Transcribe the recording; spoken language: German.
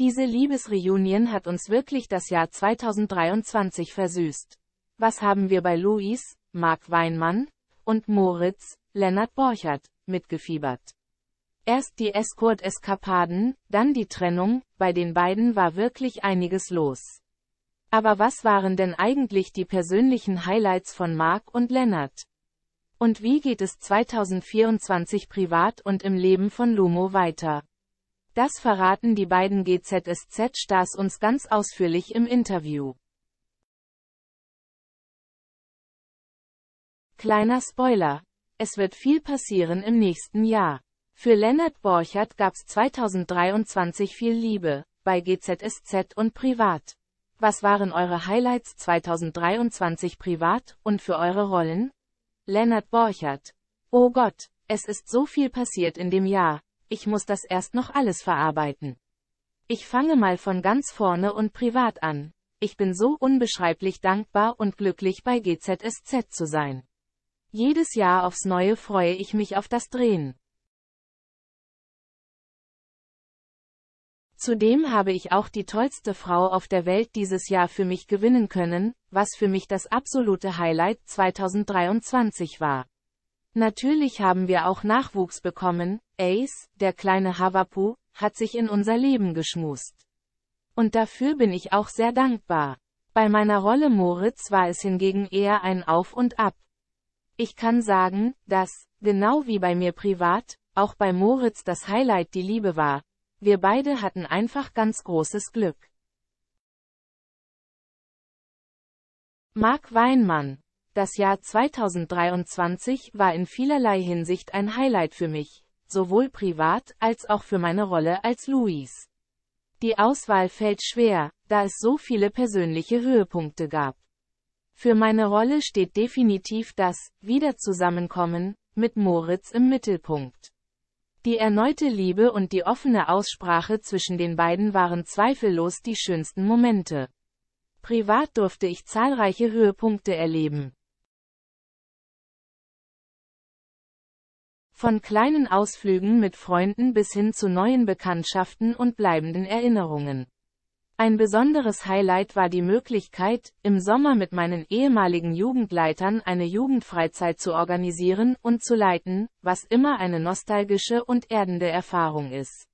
Diese Liebesreunion hat uns wirklich das Jahr 2023 versüßt. Was haben wir bei Luis, Marc Weinmann und Moritz, Lennart Borchert, mitgefiebert? Erst die Escort-Eskapaden, dann die Trennung, bei den beiden war wirklich einiges los. Aber was waren denn eigentlich die persönlichen Highlights von Marc und Lennart? Und wie geht es 2024 privat und im Leben von Lumo weiter? Das verraten die beiden GZSZ-Stars uns ganz ausführlich im Interview. Kleiner Spoiler. Es wird viel passieren im nächsten Jahr. Für Lennart Borchert gab's 2023 viel Liebe, bei GZSZ und privat. Was waren eure Highlights 2023 privat und für eure Rollen? Lennart Borchert. Oh Gott, es ist so viel passiert in dem Jahr, ich muss das erst noch alles verarbeiten. Ich fange mal von ganz vorne und privat an. Ich bin so unbeschreiblich dankbar und glücklich bei GZSZ zu sein. Jedes Jahr aufs Neue freue ich mich auf das Drehen. Zudem habe ich auch die tollste Frau auf der Welt dieses Jahr für mich gewinnen können, was für mich das absolute Highlight 2023 war. Natürlich haben wir auch Nachwuchs bekommen, Ace, der kleine Havapu, hat sich in unser Leben geschmust. Und dafür bin ich auch sehr dankbar. Bei meiner Rolle Moritz war es hingegen eher ein Auf und Ab. Ich kann sagen, dass, genau wie bei mir privat, auch bei Moritz das Highlight die Liebe war. Wir beide hatten einfach ganz großes Glück. Marc Weinmann. Das Jahr 2023 war in vielerlei Hinsicht ein Highlight für mich sowohl privat als auch für meine Rolle als Luis. Die Auswahl fällt schwer, da es so viele persönliche Höhepunkte gab. Für meine Rolle steht definitiv das Wiederzusammenkommen mit Moritz im Mittelpunkt. Die erneute Liebe und die offene Aussprache zwischen den beiden waren zweifellos die schönsten Momente. Privat durfte ich zahlreiche Höhepunkte erleben. Von kleinen Ausflügen mit Freunden bis hin zu neuen Bekanntschaften und bleibenden Erinnerungen. Ein besonderes Highlight war die Möglichkeit, im Sommer mit meinen ehemaligen Jugendleitern eine Jugendfreizeit zu organisieren und zu leiten, was immer eine nostalgische und erdende Erfahrung ist.